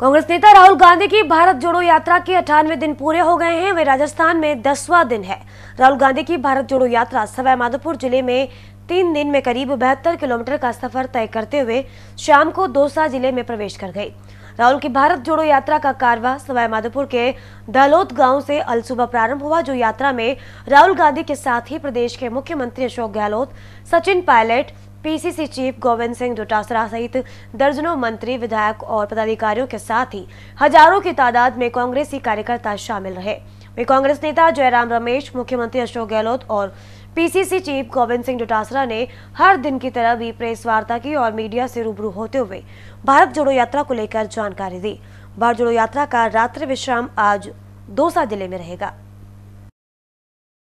कांग्रेस नेता राहुल गांधी की भारत जोड़ो यात्रा के अठानवे दिन पूरे हो गए हैं वे राजस्थान में दसवां दिन है राहुल गांधी की भारत जोड़ो यात्रा सवाई माधोपुर जिले में तीन दिन में करीब बहत्तर किलोमीटर का सफर तय करते हुए शाम को दौसा जिले में प्रवेश कर गई राहुल की भारत जोड़ो यात्रा का कारवा सवाई माधोपुर के दलोत गांव से अलसुबह प्रारंभ हुआ जो यात्रा में राहुल गांधी के साथ ही प्रदेश के मुख्यमंत्री अशोक गहलोत सचिन पायलट पीसीसी चीफ गोविंद सिंह डोटासरा सहित दर्जनों मंत्री विधायक और पदाधिकारियों के साथ ही हजारों की तादाद में कांग्रेसी कार्यकर्ता शामिल रहे वे कांग्रेस नेता जयराम रमेश मुख्यमंत्री अशोक गहलोत और पीसीसी चीफ गोविंद सिंह डोटासरा ने हर दिन की तरह भी प्रेस वार्ता की और मीडिया से रूबरू होते हुए भारत जोड़ो यात्रा को लेकर जानकारी दी भारत जोड़ो यात्रा का रात्रि विश्राम आज दोसा जिले में रहेगा